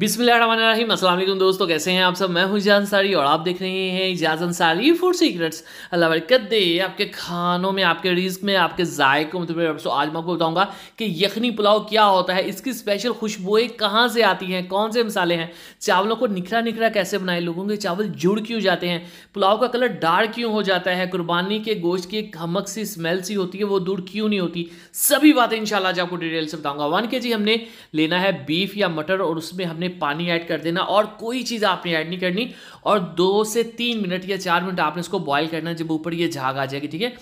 बिस्मिल दोस्तों कैसे हैं आप सब मैं हूं जान अंसारी और आप देख रहे हैं इजाज अंसारी फूड सीक्रेट्स अल्लाह बरकत दे आपके खानों में आपके रिज में आपके जायकों में तुम्हें तो आज मैं आपको बताऊंगा कि यखनी पुलाव क्या होता है इसकी स्पेशल खुशबुएं कहाँ से आती हैं कौन से मसाले हैं चावलों को निखरा निखरा कैसे बनाए लोगों के चावल जुड़ क्यों जाते हैं पुलाव का कलर डार्क क्यों हो जाता है कुर्बानी के गोश्त की एक हमक सी स्मेल सी होती है वो दूर क्यों नहीं होती सभी बातें इन आज आपको डिटेल से बताऊँगा वन के हमने लेना है बीफ या मटर और उसमें आपने पानी ऐड कर देना और कोई चीज़ आपने ऐड नहीं करनी और दो से तीन मिनट या चार मिनट आपने इसको बॉयल करना है जब ऊपर ये झाग आ जाएगी ठीक है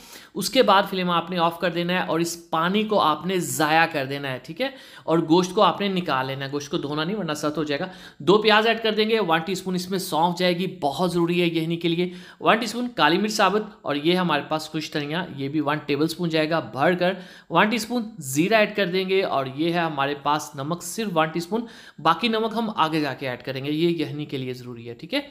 उसके बाद फ्लेम आपने ऑफ कर देना है और इस पानी को आपने ज़ाया कर देना है ठीक है और गोश्त को आपने निकाल लेना है गोश्त को धोना नहीं वरना सत हो जाएगा दो प्याज ऐड कर देंगे वन टी इसमें सौंफ जाएगी बहुत ज़रूरी है यही के लिए वन टी काली मिर्च साबुत और ये हमारे पास खुश धनिया ये भी वन टेबल स्पून जाएगा भर कर वन टी स्पून ज़ीरा ऐड कर देंगे और ये है हमारे पास नमक सिर्फ वन टी बाकी नमक हम आगे जाके ऐड करेंगे ये यहनी के लिए ज़रूरी है ठीक है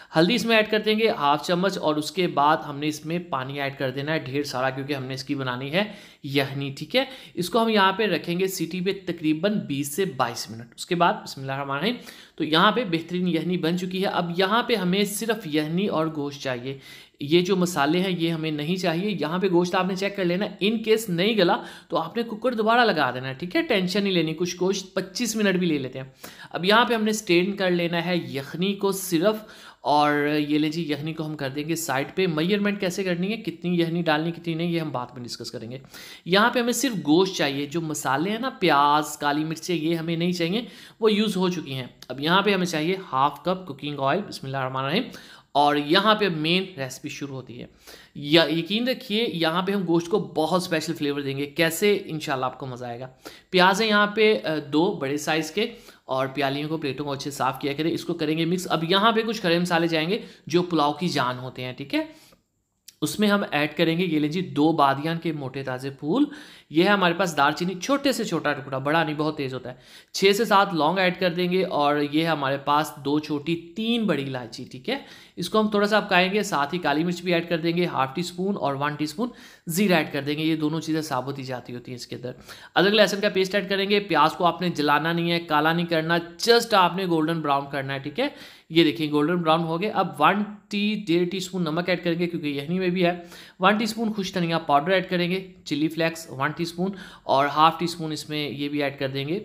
हल्दी इसमें ऐड कर देंगे हाफ चम्मच और उसके बाद हमने इसमें पानी ऐड कर देना है ढेर सारा क्योंकि हमने इसकी बनानी है यहनी ठीक है इसको हम यहाँ पे रखेंगे सिटी पे तकरीबन 20 से 22 मिनट उसके बाद बिस्मिल्लाह तो यहाँ पे बेहतरीन यहनी बन चुकी है अब यहाँ पे हमें सिर्फ यहनी और गोश्त चाहिए ये जो मसाले हैं ये हमें नहीं चाहिए यहाँ पे गोश्त आपने चेक कर लेना इन केस नहीं गला तो आपने कुकर दोबारा लगा देना है ठीक है टेंशन नहीं लेनी कुछ गोश्त 25 मिनट भी ले लेते हैं अब यहाँ पे हमने स्टेन कर लेना है यखनी को सिर्फ और और ये लें जी यहनी को हम कर देंगे साइड पे मेजरमेंट कैसे करनी है कितनी यहनी डालनी कितनी नहीं ये हम बाद में डिस्कस करेंगे यहाँ पे हमें सिर्फ गोश्त चाहिए जो मसाले हैं ना प्याज काली मिर्चें ये हमें नहीं चाहिए वो यूज़ हो चुकी हैं अब यहाँ पे हमें चाहिए हाफ कप कुकिंग ऑयल बिस्मिल्लाह और यहाँ पे मेन रेसिपी शुरू होती है या यकीन रखिए यहाँ पे हम गोश्त को बहुत स्पेशल फ्लेवर देंगे कैसे इन आपको मज़ा आएगा प्याज है यहाँ पे दो बड़े साइज़ के और प्यालियों को प्लेटों को अच्छे साफ़ किया करें इसको करेंगे मिक्स अब यहाँ पे कुछ खड़े मसाले जाएंगे जो पुलाव की जान होते हैं ठीक है उसमें हम ऐड करेंगे ये लें जी दो बादियान के मोटे ताज़े फूल ये है हमारे पास दालचीनी छोटे से छोटा टुकड़ा बड़ा नहीं बहुत तेज़ होता है छः से सात लौंग ऐड कर देंगे और ये हमारे पास दो छोटी तीन बड़ी इलायची ठीक है इसको हम थोड़ा सा अपकाएंगे साथ ही काली मिर्च भी ऐड कर देंगे हाफ टी स्पून और वन टी स्पून ज़ीरा ऐड कर देंगे ये दोनों चीज़ें साबुत ही जाती होती हैं इसके अंदर अदरक लहसुन का पेस्ट ऐड करेंगे प्याज को आपने जलाना नहीं है काला नहीं करना जस्ट आपने गोल्डन ब्राउन करना है ठीक है ये देखिए गोल्डन ब्राउन हो गए अब वन टी डेढ़ टी स्पून नमक ऐड करेंगे क्योंकि यही में भी है वन टी स्पून खुश धनिया पाउडर ऐड करेंगे chilli flakes one teaspoon और हाफ टी स्पून इसमें ये भी ऐड कर देंगे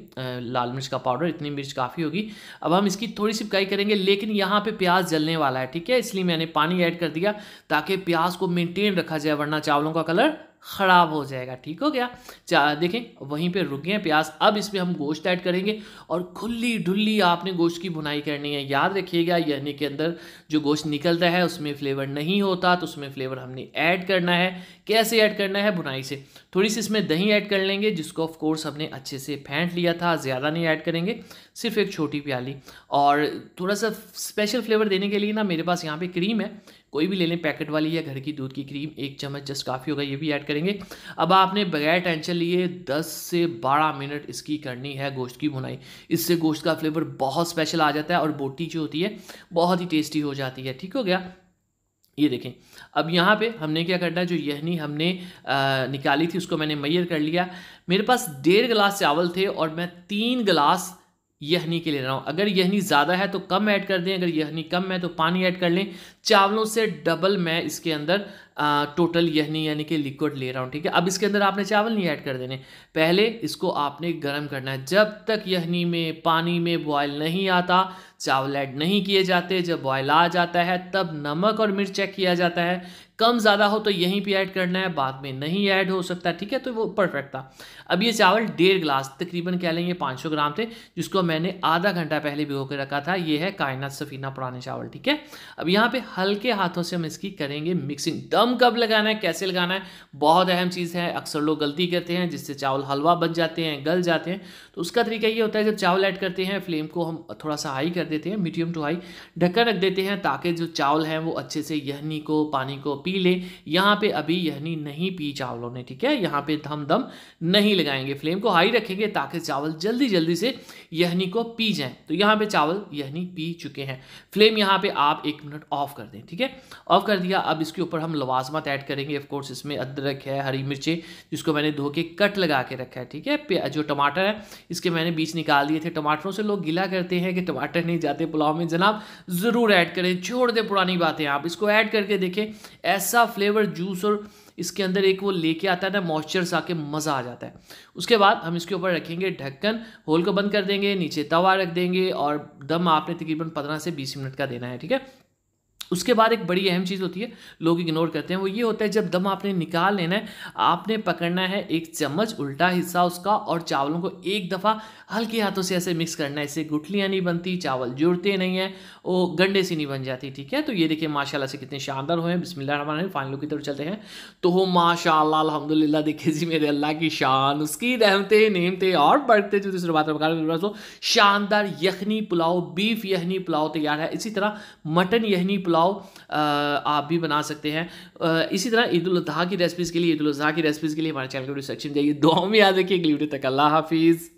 लाल मिर्च का पाउडर इतनी मिर्च काफ़ी होगी अब हम इसकी थोड़ी सी पिकाई करेंगे लेकिन यहाँ पर प्याज जलने वाला है ठीक है इसलिए मैंने पानी ऐड कर दिया ताकि प्याज को मेनटेन रखा जाए वरना चावलों का कलर ख़राब हो जाएगा ठीक हो गया देखें वहीं पे रुक गए प्याज अब इसमें हम गोश्त ऐड करेंगे और खुली ढुल्ली आपने गोश्त की बुनाई करनी है याद रखिएगा यानी के अंदर जो गोश्त निकलता है उसमें फ्लेवर नहीं होता तो उसमें फ्लेवर हमने ऐड करना है कैसे ऐड करना है बुनाई से थोड़ी सी इसमें दही ऐड कर लेंगे जिसको ऑफकोर्स हमने अच्छे से फेंट लिया था ज़्यादा नहीं ऐड करेंगे सिर्फ एक छोटी प्याली और थोड़ा सा स्पेशल फ्लेवर देने के लिए ना मेरे पास यहाँ पे क्रीम है कोई भी ले लें पैकेट वाली या घर की दूध की क्रीम एक चम्मच जस्ट काफ़ी होगा ये भी ऐड करेंगे अब आपने बगैर टेंशन लिए 10 से 12 मिनट इसकी करनी है गोश्त की बुनाई इससे गोश्त का फ्लेवर बहुत स्पेशल आ जाता है और बोटी जो होती है बहुत ही टेस्टी हो जाती है ठीक हो गया ये देखें अब यहाँ पे हमने क्या करना है जो यहनी हमने आ, निकाली थी उसको मैंने मैयर कर लिया मेरे पास डेढ़ गिलास चावल थे और मैं तीन गिलास यहनी के लिए रहा हूँ अगर यहनी ज़्यादा है तो कम ऐड कर दें अगर यहनी कम है तो पानी ऐड कर लें चावलों से डबल मैं इसके अंदर आ, टोटल यहनी यानी कि लिक्विड ले रहा हूँ ठीक है अब इसके अंदर आपने चावल नहीं ऐड कर देने पहले इसको आपने गर्म करना है जब तक यहनी में पानी में बॉयल नहीं आता चावल ऐड नहीं किए जाते जब बॉयल आ जाता है तब नमक और मिर्च चेक किया जाता है कम ज़्यादा हो तो यहीं पे ऐड करना है बाद में नहीं ऐड हो सकता ठीक है तो वो परफेक्ट था अब ये चावल डेढ़ ग्लास तकरीबन कह लेंगे पाँच सौ ग्राम थे जिसको मैंने आधा घंटा पहले भिगो के रखा था ये है कायनात सफ़ीना पुराने चावल ठीक है अब यहाँ पर हल्के हाथों से हम इसकी करेंगे मिक्सिंग दम कब लगाना है कैसे लगाना है बहुत अहम चीज़ है अक्सर लोग गलती करते हैं जिससे चावल हलवा बन जाते हैं गल जाते हैं तो उसका तरीका ये होता है जब चावल ऐड करते हैं फ्लेम को हम थोड़ा सा हाई कर देते हैं मीडियम टू हाई ढक्कन रख देते हैं ताकि जो चावल हैं वो अच्छे से यहनी को पानी को पी लें यहाँ पे अभी यही नहीं पी चावलों ने ठीक है यहाँ पे हम दम नहीं लगाएंगे फ्लेम को हाई रखेंगे ताकि चावल जल्दी जल्दी से यहनी को पी जाएं तो यहाँ पे चावल यहनी पी चुके हैं फ्लेम यहाँ पे आप एक मिनट ऑफ कर दें ठीक है ऑफ कर दिया अब इसके ऊपर हम लवाजमत ऐड करेंगे ऑफकोर्स इसमें अदरक है हरी मिर्चें जिसको मैंने धो के कट लगा के रखा है ठीक है जो टमाटर है इसके मैंने बीच निकाल दिए थे टमाटरों से लोग गिला करते हैं कि टमाटर नहीं जाते पुलाव में जनाब ज़रूर ऐड करें छोड़ दें पुरानी बातें आप इसको ऐड करके देखें ऐसा फ्लेवर जूस और इसके अंदर एक वो लेके आता है ना मॉइस्चर सा के मज़ा आ जाता है उसके बाद हम इसके ऊपर रखेंगे ढक्कन होल को बंद कर देंगे नीचे तवा रख देंगे और दम आपने तकरीबन पंद्रह से बीस मिनट का देना है ठीक है उसके बाद एक बड़ी अहम चीज़ होती है लोग इग्नोर करते हैं वो ये होता है जब दम आपने निकाल लेना है आपने पकड़ना है एक चम्मच उल्टा हिस्सा उसका और चावलों को एक दफ़ा हल्के हाथों से ऐसे मिक्स करना है इससे गुठलियाँ नहीं बनती चावल जुड़ते नहीं हैं वो गंडे सी नहीं बन जाती ठीक है तो ये देखिए माशाला से कितने शानदार हुए हैं बिस्मिल्लाह फाइनलों की तरफ चलते हैं तो हो माशा अलहमदिल्ला देखिए जी मेरे अल्लाह की शान उसकी रहमते नीमते और बढ़ते जो दूसरे बात शानदार यखनी पुलाव बीफ यखनी पुलाव तैयार है इसी तरह मटन यखनी पुलाव पुलाव आप भी बना सकते हैं इसी तरह ईद उल की रेसिपीज़ के लिए ईद उल की रेसिपीज़ के लिए हमारे चैनल को सेक्शन जाइए दो में याद रखिए अगली वीडियो तक अल्लाह हाफिज़